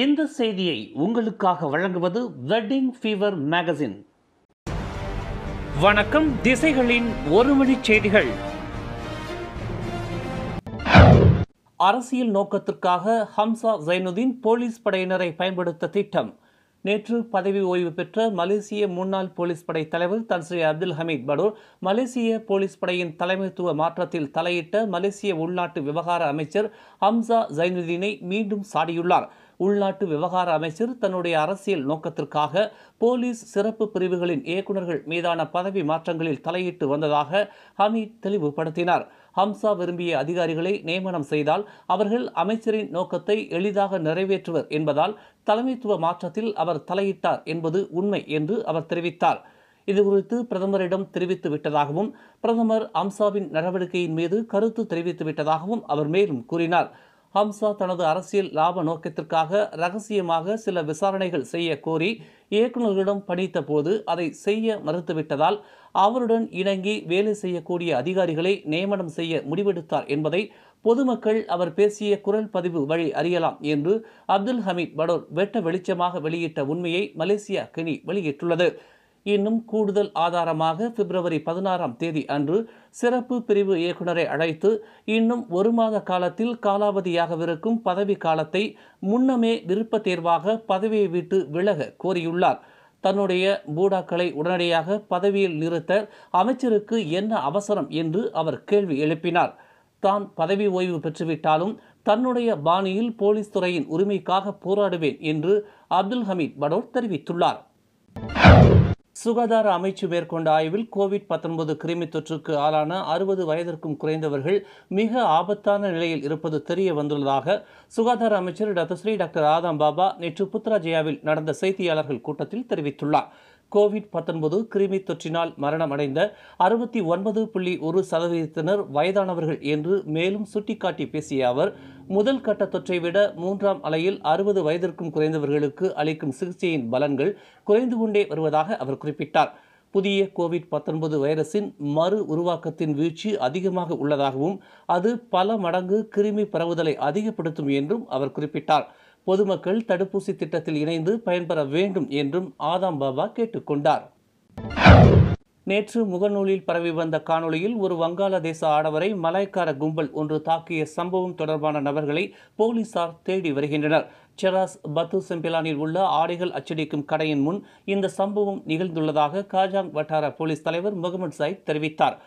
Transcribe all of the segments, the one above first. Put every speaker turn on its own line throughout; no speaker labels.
இந்த செய்தியை உங்களுக்காக வழங்குவது வெட்டிங் ஃபீவர் மேகசின் வணக்கம் திசைகளின் ஒரு மணி செய்திகள் அரசியல் நோக்கத்திற்காக ஹம்சா ஜைனுதீன் போலீஸ் படையினரை பயன்படுத்த திட்டம் நேற்று பதவி ஓய்வு பெற்ற மலேசிய முன்னாள் போலீஸ் படை தலைவர் தன்ஸ்ரீ அப்துல் ஹமீத் படோர் மலேசிய போலீஸ் படையின் தலைமைத்துவ மாற்றத்தில் தலையிட்ட மலேசிய உள்நாட்டு விவகார அமைச்சர் ஹம்சா ஜைனுதீனை மீண்டும் சாடியுள்ளார் உள்நாட்டு விவகார அமைச்சர் தன்னுடைய அரசியல் நோக்கத்திற்காக போலீஸ் சிறப்பு பிரிவுகளின் இயக்குநர்கள் மீதான பதவி மாற்றங்களில் தலையிட்டு வந்ததாக ஹமீத் தெளிவுபடுத்தினார் ஹம்சா விரும்பிய அதிகாரிகளை நியமனம் செய்தால் அவர்கள் அமைச்சரின் நோக்கத்தை எளிதாக நிறைவேற்றுவர் என்பதால் தலைமைத்துவ மாற்றத்தில் அவர் தலையிட்டார் என்பது உண்மை என்று அவர் தெரிவித்தார் இதுகுறித்து பிரதமரிடம் தெரிவித்து விட்டதாகவும் பிரதமர் அம்சாவின் நடவடிக்கையின் மீது கருத்து தெரிவித்து விட்டதாகவும் அவர் மேலும் கூறினார் ஹம்சா தனது அரசியல் லாப நோக்கத்திற்காக ரகசியமாக சில விசாரணைகள் செய்ய கோரி இயக்குநர்களிடம் பணித்த போது அதை செய்ய மறுத்துவிட்டதால் அவருடன் இணங்கி வேலை செய்யக்கூடிய அதிகாரிகளை நியமனம் செய்ய முடிவெடுத்தார் என்பதை பொதுமக்கள் அவர் பேசிய குரல் பதிவு வழி அறியலாம் என்று அப்துல் ஹமீத் படோர் வெட்ட வெளிச்சமாக வெளியிட்ட உண்மையை மலேசியா கினி வெளியிட்டுள்ளது இன்னும் கூடுதல் ஆதாரமாக பிப்ரவரி பதினாறாம் தேதி அன்று சிறப்பு பிரிவு இயக்குநரை அழைத்து இன்னும் ஒரு மாத காலத்தில் காலாவதியாகவிருக்கும் பதவி காலத்தை முன்னமே விருப்ப தேர்வாக பதவியை விட்டு விலக கோரியுள்ளார் தன்னுடைய பூடாக்களை உடனடியாக பதவியில் நிறுத்த அமைச்சருக்கு என்ன அவசரம் என்று அவர் கேள்வி எழுப்பினார் தான் பதவி ஓய்வு பெற்றுவிட்டாலும் தன்னுடைய பாணியில் போலீஸ் துறையின் உரிமைக்காக போராடுவேன் என்று அப்துல் ஹமீத் படோர் தெரிவித்துள்ளார் சுகாதார அமைச்சு மேற்கொண்ட ஆய்வில் கோவிட் பத்தொன்பது கிருமி தொற்றுக்கு ஆளான அறுபது வயதிற்கும் குறைந்தவர்கள் மிக ஆபத்தான நிலையில் இருப்பது தெரிய வந்துள்ளதாக சுகாதார அமைச்சர் doctor Sri doctor Adham Baba நேற்று புத்ராஜயாவில் நடந்த செய்தியாளர்கள் கூட்டத்தில் தெரிவித்துள்ளார் கோவிட் பத்தொன்பது கிருமி தொற்றினால் மரணம் அடைந்த அறுபத்தி ஒன்பது புள்ளி ஒரு சதவீதத்தினர் வயதானவர்கள் என்று மேலும் சுட்டிக்காட்டி பேசிய அவர் முதல் கட்ட தொற்றை விட மூன்றாம் அலையில் அறுபது வயதிற்கும் குறைந்தவர்களுக்கு அளிக்கும் சிகிச்சையின் பலன்கள் குறைந்து கொண்டே வருவதாக அவர் குறிப்பிட்டார் புதிய கோவிட் பத்தொன்பது வைரஸின் மறு உருவாக்கத்தின் வீழ்ச்சி அதிகமாக உள்ளதாகவும் அது பல மடங்கு கிருமி பரவுதலை அதிகப்படுத்தும் என்றும் அவர் குறிப்பிட்டார் பொதுமக்கள் தடுப்பூசி திட்டத்தில் இணைந்து பயன்பெற வேண்டும் என்றும் ஆதாம் பாபா கேட்டுக்கொண்டார் நேற்று முகநூலில் பரவி வந்த காணொளியில் ஒரு வங்காளதேச ஆடவரை மலாய்க்கார கும்பல் ஒன்று தாக்கிய சம்பவம் தொடர்பான நபர்களை போலீசார் தேடி வருகின்றனர் செராஸ் பத்து செம்பிலானில் உள்ள ஆடைகள் அச்சடிக்கும் கடையின் முன் இந்த சம்பவம் நிகழ்ந்துள்ளதாக காஜாங் வட்டார போலீஸ் தலைவர் முகமது சாயித் தெரிவித்தார்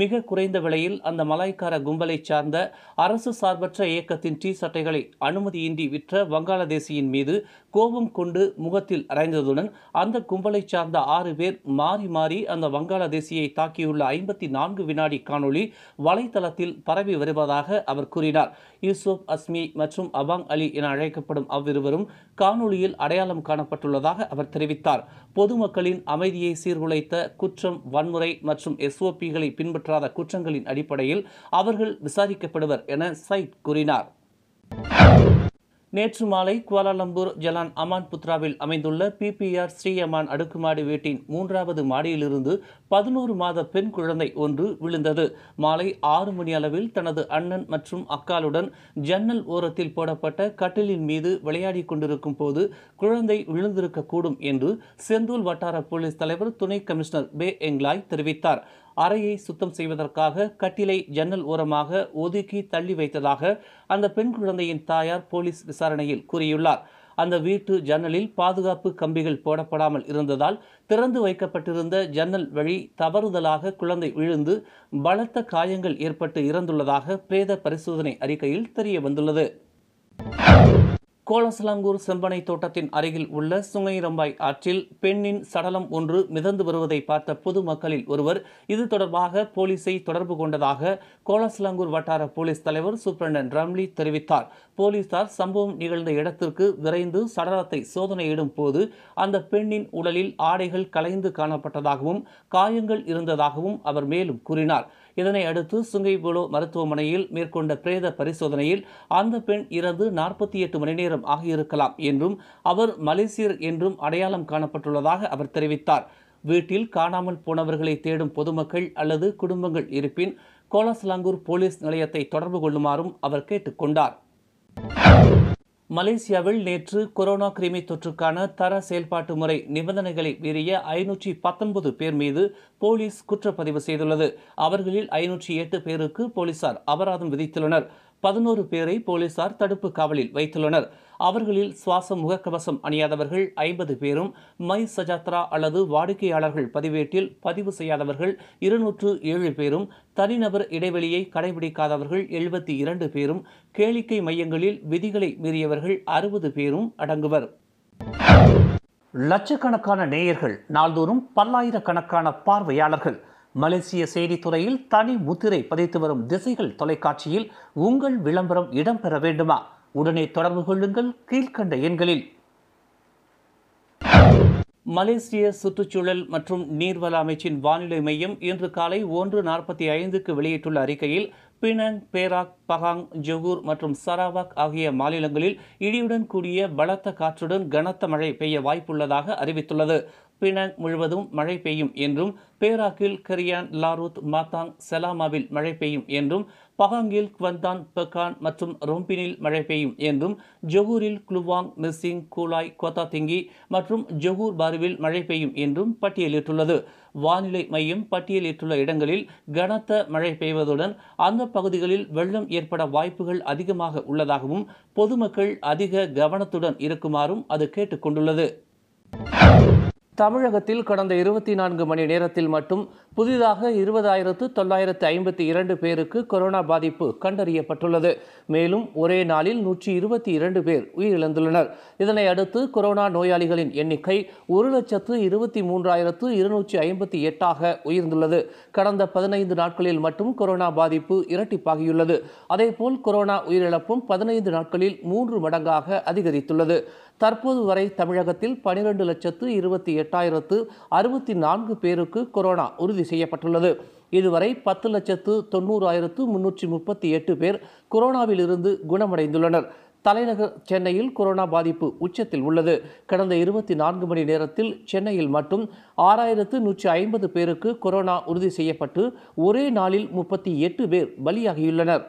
மிக குறைந்த விலையில் அந்த மலாய்க்கார கும்பலை சார்ந்த அரசு சார்பற்ற இயக்கத்தின் டீ சட்டைகளை அனுமதியின்றி விற்ற வங்காளதேசியின் மீது கோபம் கொண்டு முகத்தில் அரைந்ததுடன் அந்த கும்பலை சார்ந்த ஆறு பேர் மாறி மாறி அந்த வங்காள தேசியை தாக்கியுள்ள ஐம்பத்தி நான்கு வினாடி காணொளி வலைதளத்தில் பரவி வருவதாக அவர் கூறினார் யூசுப் அஸ்மி மற்றும் அவாங் அலி என அழைக்கப்படும் அவ்விருவரும் காணொளியில் அடையாளம் காணப்பட்டுள்ளதாக அவர் தெரிவித்தார் பொதுமக்களின் அமைதியை சீர்குலைத்த குற்றம் வன்முறை மற்றும் எஸ்ஓபிகளை பின்பற்றாத குற்றங்களின் அடிப்படையில் அவர்கள் விசாரிக்கப்படுவர் என சைட் கூறினார் நேற்று மாலை குவாலாலம்பூர் ஜலான் அமான் புத்ராவில் அமைந்துள்ள பிபிஆர் ஸ்ரீயமான் அடுக்குமாடி வீட்டின் மூன்றாவது மாடியிலிருந்து பதினோரு மாத பெண் குழந்தை ஒன்று விழுந்தது மாலை ஆறு மணி அளவில் தனது அண்ணன் மற்றும் அக்காலுடன் ஜன்னல் ஓரத்தில் போடப்பட்ட கட்டிலின் மீது விளையாடி கொண்டிருக்கும் போது குழந்தை விழுந்திருக்கக்கூடும் என்று செந்தூல் வட்டார போலீஸ் தலைவர் துணை கமிஷனர் பே எங்லாய் தெரிவித்தார் அறையை சுத்தம் செய்வதற்காக கட்டிலை ஜன்னல் ஓரமாக ஒதுக்கி தள்ளி வைத்ததாக அந்த பெண் குழந்தையின் தாயார் போலீஸ் விசாரணையில் கூறியுள்ளார் அந்த வீட்டு ஜன்னலில் பாதுகாப்பு கம்பிகள் போடப்படாமல் இருந்ததால் திறந்து வைக்கப்பட்டிருந்த ஜன்னல் வழி தவறுதலாக குழந்தை விழுந்து பலத்த காயங்கள் ஏற்பட்டு இறந்துள்ளதாக பிரேத பரிசோதனை அறிக்கையில் தெரிய வந்துள்ளது கோலசலாங்கூர் செம்பனை தோட்டத்தின் அருகில் உள்ள சுங்கைரம்பாய் ஆற்றில் பெண்ணின் சடலம் ஒன்று மிதந்து வருவதை பார்த்த பொதுமக்களில் ஒருவர் இது தொடர்பாக போலீஸை தொடர்பு கொண்டதாக கோலசலாங்கூர் வட்டார போலீஸ் தலைவர் சூப்ரண்டன் ரம்லி தெரிவித்தார் போலீசார் சம்பவம் நிகழ்ந்த இடத்திற்கு விரைந்து சடலத்தை சோதனையிடும் போது அந்த பெண்ணின் உடலில் ஆடைகள் கலைந்து காணப்பட்டதாகவும் காயங்கள் இருந்ததாகவும் அவர் மேலும் கூறினார் இதனை அடுத்து சுங்கைபுலோ மருத்துவமனையில் மேற்கொண்ட பிரேத பரிசோதனையில் அந்த பெண் இறந்து நாற்பத்தி எட்டு மணி நேரம் ஆகியிருக்கலாம் என்றும் அவர் மலேசியர் என்றும் அடையாளம் காணப்பட்டுள்ளதாக அவர் தெரிவித்தார் வீட்டில் காணாமல் போனவர்களை தேடும் பொதுமக்கள் அல்லது குடும்பங்கள் இருப்பின் கோலாஸ்லாங்கூர் போலீஸ் நிலையத்தை தொடர்பு கொள்ளுமாறும் அவர் கேட்டுக்கொண்டார் மலேசியாவில் நேற்று கொரோனா கிருமி தொற்றுக்கான தர செயல்பாட்டு முறை நிபந்தனைகளை மீறிய ஐநூற்றி பத்தொன்பது பேர் மீது போலீஸ் குற்றப்பதிவு செய்துள்ளது அவர்களில் ஐநூற்றி எட்டு பேருக்கு போலீசார் அபராதம் விதித்துள்ளனர் பதினோரு பேரை போலீசார் தடுப்பு காவலில் வைத்துள்ளனர் அவர்களில் சுவாச முகக்கவசம் அணியாதவர்கள் ஐம்பது பேரும் மை சஜாத்ரா அல்லது வாடிக்கையாளர்கள் பதிவேட்டில் பதிவு செய்யாதவர்கள் இருநூற்று ஏழு பேரும் தனிநபர் இடைவெளியை கடைபிடிக்காதவர்கள் எழுபத்தி இரண்டு பேரும் கேளிக்கை மையங்களில் விதிகளை மீறியவர்கள் அறுபது பேரும் அடங்குவர் லட்சக்கணக்கான நேயர்கள் நாள்தோறும் பல்லாயிரக்கணக்கான பார்வையாளர்கள் மலேசிய செய்தித்துறையில் தனி முத்திரை பதித்து வரும் திசைகள் தொலைக்காட்சியில் உங்கள் விளம்பரம் இடம்பெற வேண்டுமா உடனே தொடர்பு கொள்ளுங்கள் கீழ்கண்ட எண்களில் மலேசிய சுற்றுச்சூழல் மற்றும் நீர்வள அமைச்சின் வானிலை மையம் இன்று காலை ஒன்று நாற்பத்தி ஐந்துக்கு வெளியிட்டுள்ள அறிக்கையில் பினங் பேராக் பகாங் ஜொகூர் மற்றும் சராவாக் ஆகிய மாநிலங்களில் இடியுடன் கூடிய பலத்த காற்றுடன் கனத்த மழை பெய்ய வாய்ப்புள்ளதாக அறிவித்துள்ளது பினாங் முழுவதும் மழை பெய்யும் என்றும் பேராக்கில் கரியான் லாரூத் மாத்தாங் செலாமாவில் மழை பெய்யும் என்றும் பகாங்கில் குவந்தான் பெக்கான் மற்றும் ரொம்பினில் மழை பெய்யும் என்றும் ஜொஹூரில் குலுவாங் மிஸ்ஸிங் கூலாய் திங்கி மற்றும் ஜொஹூர் பாருவில் மழை பெய்யும் என்றும் பட்டியலிட்டுள்ளது வானிலை மையம் பட்டியலிட்டுள்ள இடங்களில் கனத்த மழை பெய்வதுடன் அந்த பகுதிகளில் வெள்ளம் ஏற்பட வாய்ப்புகள் அதிகமாக உள்ளதாகவும் பொதுமக்கள் அதிக கவனத்துடன் இருக்குமாறும் அது கேட்டுக்கொண்டுள்ளது தமிழகத்தில் கடந்த இருபத்தி நான்கு மணி நேரத்தில் மட்டும் புதிதாக இருபதாயிரத்து தொள்ளாயிரத்து ஐம்பத்தி இரண்டு பேருக்கு கொரோனா பாதிப்பு கண்டறியப்பட்டுள்ளது மேலும் ஒரே நாளில் நூற்றி இருபத்தி இரண்டு பேர் உயிரிழந்துள்ளனர் இதனை அடுத்து கொரோனா நோயாளிகளின் எண்ணிக்கை ஒரு லட்சத்து இருபத்தி மூன்றாயிரத்து இருநூற்றி ஐம்பத்தி எட்டாக உயர்ந்துள்ளது கடந்த பதினைந்து நாட்களில் மட்டும் கொரோனா பாதிப்பு இரட்டிப்பாகியுள்ளது அதேபோல் கொரோனா உயிரிழப்பும் பதினைந்து நாட்களில் மூன்று மடங்காக அதிகரித்துள்ளது தற்போது வரை தமிழகத்தில் பனிரெண்டு லட்சத்து இருபத்தி எட்டாயிரத்து அறுபத்தி நான்கு பேருக்கு கொரோனா உறுதி செய்யப்பட்டுள்ளது இதுவரை பத்து லட்சத்து தொண்ணூறாயிரத்து முன்னூற்றி முப்பத்தி எட்டு பேர் கொரோனாவிலிருந்து குணமடைந்துள்ளனர் தலைநகர் சென்னையில் கொரோனா பாதிப்பு உச்சத்தில் உள்ளது கடந்த இருபத்தி நான்கு மணி நேரத்தில் சென்னையில் மட்டும் ஆறாயிரத்து நூற்றி ஐம்பது பேருக்கு கொரோனா உறுதி செய்யப்பட்டு ஒரே நாளில் முப்பத்தி எட்டு பேர் பலியாகியுள்ளனர்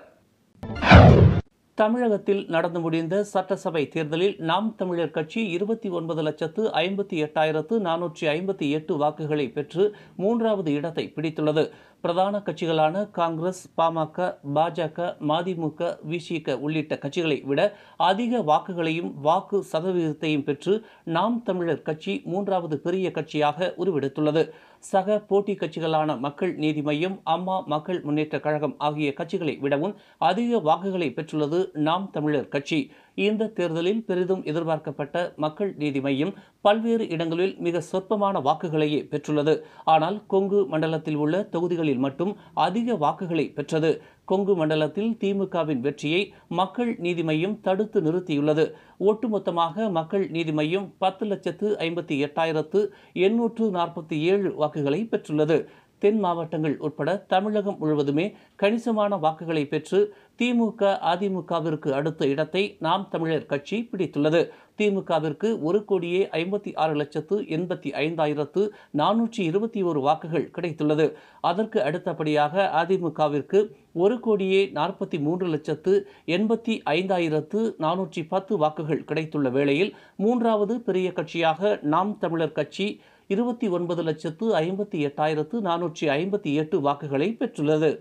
தமிழகத்தில் நடந்து முடிந்த சட்டசபை தேர்தலில் நாம் தமிழர் கட்சி இருபத்தி ஒன்பது லட்சத்து ஐம்பத்தி எட்டாயிரத்து நானூற்றி ஐம்பத்தி எட்டு வாக்குகளை பெற்று மூன்றாவது இடத்தை பிடித்துள்ளது பிரதான கட்சிகளான காங்கிரஸ் பாமக பாஜக மதிமுக விசிக உள்ளிட்ட கட்சிகளை விட அதிக வாக்குகளையும் வாக்கு சதவீதத்தையும் பெற்று நாம் தமிழர் கட்சி மூன்றாவது பெரிய கட்சியாக உருவெடுத்துள்ளது சக போட்டி கட்சிகளான மக்கள் நீதி மையம் அம்மா மக்கள் முன்னேற்ற கழகம் ஆகிய கட்சிகளை விடவும் அதிக வாக்குகளை பெற்றுள்ளது நாம் தமிழர் கட்சி இந்த தேர்தலில் பெரிதும் எதிர்பார்க்கப்பட்ட மக்கள் நீதி மையம் பல்வேறு இடங்களில் மிக சொற்பமான வாக்குகளையே பெற்றுள்ளது ஆனால் கொங்கு மண்டலத்தில் உள்ள தொகுதிகளில் மட்டும் அதிக வாக்குகளை பெற்றது கொங்கு மண்டலத்தில் திமுகவின் வெற்றியை மக்கள் நீதி மையம் தடுத்து நிறுத்தியுள்ளது ஒட்டுமொத்தமாக மக்கள் நீதி மையம் பத்து லட்சத்து ஐம்பத்தி எட்டாயிரத்து எண்ணூற்று நாற்பத்தி ஏழு வாக்குகளை பெற்றுள்ளது தென் மாவட்டங்கள் உட்பட தமிழகம் முழுவதுமே கணிசமான வாக்குகளை பெற்று திமுக அதிமுகவிற்கு அடுத்த இடத்தை நாம் தமிழர் கட்சி பிடித்துள்ளது திமுகவிற்கு ஒரு கோடியே ஐம்பத்தி ஆறு லட்சத்து எண்பத்தி ஐந்தாயிரத்து நானூற்றி இருபத்தி ஒரு வாக்குகள் கிடைத்துள்ளது அதற்கு அடுத்தபடியாக அதிமுகவிற்கு ஒரு கோடியே நாற்பத்தி மூன்று லட்சத்து எண்பத்தி ஐந்தாயிரத்து நானூற்றி பத்து வாக்குகள் கிடைத்துள்ள வேளையில் மூன்றாவது பெரிய கட்சியாக நாம் தமிழர் கட்சி இருபத்தி ஒன்பது லட்சத்து ஐம்பத்தி எட்டாயிரத்து நானூற்றி ஐம்பத்தி எட்டு வாக்குகளை பெற்றுள்ளது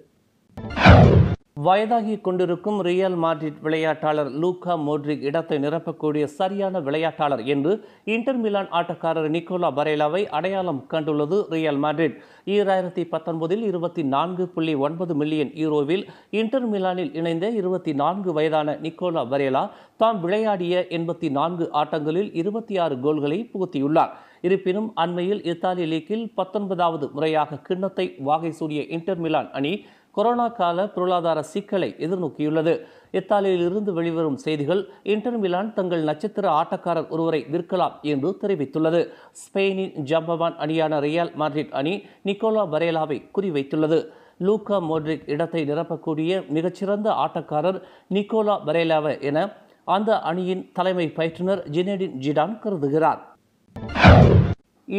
வயதாகி கொண்டிருக்கும் ரியல் மாட்ரிட் விளையாட்டாளர் லூகா மோட்ரிக் இடத்தை நிரப்பக்கூடிய சரியான விளையாட்டாளர் என்று இன்டர் மிலான் ஆட்டக்காரர் நிக்கோலா பரேலாவை அடையாளம் கண்டுள்ளது ரியல் மாட்ரிட் ஈராயிரத்தி பத்தொன்பதில் இருபத்தி நான்கு புள்ளி ஒன்பது மில்லியன் யூரோவில் இன்டர் மிலானில் இணைந்த இருபத்தி நான்கு வயதான நிக்கோலா பரேலா தாம் விளையாடிய எண்பத்தி நான்கு ஆட்டங்களில் இருபத்தி ஆறு கோல்களை புகுத்தியுள்ளார் இருப்பினும் அண்மையில் இத்தாலி லீக்கில் பத்தொன்பதாவது முறையாக கிண்ணத்தை வாகை சூடிய இன்டர் மிலான் அணி கொரோனா கால பொருளாதார சிக்கலை எதிர்நோக்கியுள்ளது இத்தாலியிலிருந்து வெளிவரும் செய்திகள் இன்டர் மிலான் தங்கள் நட்சத்திர ஆட்டக்காரர் ஒருவரை விற்கலாம் என்று தெரிவித்துள்ளது ஸ்பெயினின் ஜம்பவான் அணியான ரியல் மாட்ரிட் அணி நிக்கோலா பரேலாவை குறிவைத்துள்ளது லூகா மோட்ரிக் இடத்தை நிரப்பக்கூடிய மிகச்சிறந்த ஆட்டக்காரர் நிக்கோலா பரேலாவ என அந்த அணியின் தலைமை பயிற்றுனர் ஜினேடின் ஜிடான் கருதுகிறார்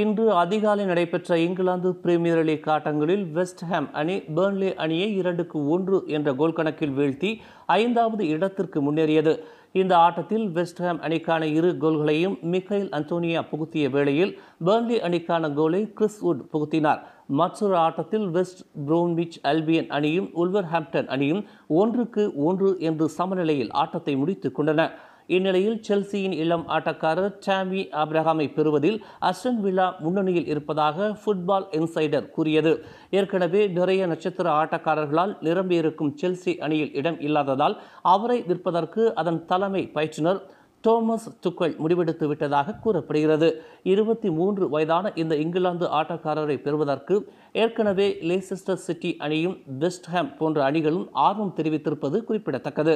இன்று அதிகாலை நடைபெற்ற இங்கிலாந்து பிரீமியர் லீக் ஆட்டங்களில் வெஸ்ட் ஹாம் அணி பேர்ன்லே அணியை இரண்டுக்கு ஒன்று என்ற கோல் கணக்கில் வீழ்த்தி ஐந்தாவது இடத்திற்கு முன்னேறியது இந்த ஆட்டத்தில் வெஸ்ட் ஹாம் அணிக்கான இரு கோல்களையும் மிக்கைல் அந்தோனியா புகுத்திய வேளையில் பேர்ன்லி அணிக்கான கோலை கிறிஸ் உட் புகுத்தினார் மற்றொரு ஆட்டத்தில் வெஸ்ட் ப்ரோன்விச் அல்பியன் அணியும் உல்வர் ஹாம்டன் அணியும் ஒன்றுக்கு ஒன்று என்று சமநிலையில் ஆட்டத்தை முடித்துக் கொண்டன இந்நிலையில் செல்சியின் இளம் ஆட்டக்காரர் டாமி ஆப்ரஹாமை பெறுவதில் அஸ்டன் விழா முன்னணியில் இருப்பதாக ஃபுட்பால் இன்சைடர் கூறியது ஏற்கனவே நிறைய நட்சத்திர ஆட்டக்காரர்களால் நிரம்பியிருக்கும் செல்சி அணியில் இடம் இல்லாததால் அவரை விற்பதற்கு அதன் தலைமை பயிற்றுனர் தோமஸ் துக்கள் முடிவெடுத்து விட்டதாக கூறப்படுகிறது இருபத்தி மூன்று வயதான இந்த இங்கிலாந்து ஆட்டக்காரரை பெறுவதற்கு ஏற்கனவே லேசஸ்டர் சிட்டி அணியும் வெஸ்ட்ஹாம் போன்ற அணிகளும் ஆர்வம் தெரிவித்திருப்பது குறிப்பிடத்தக்கது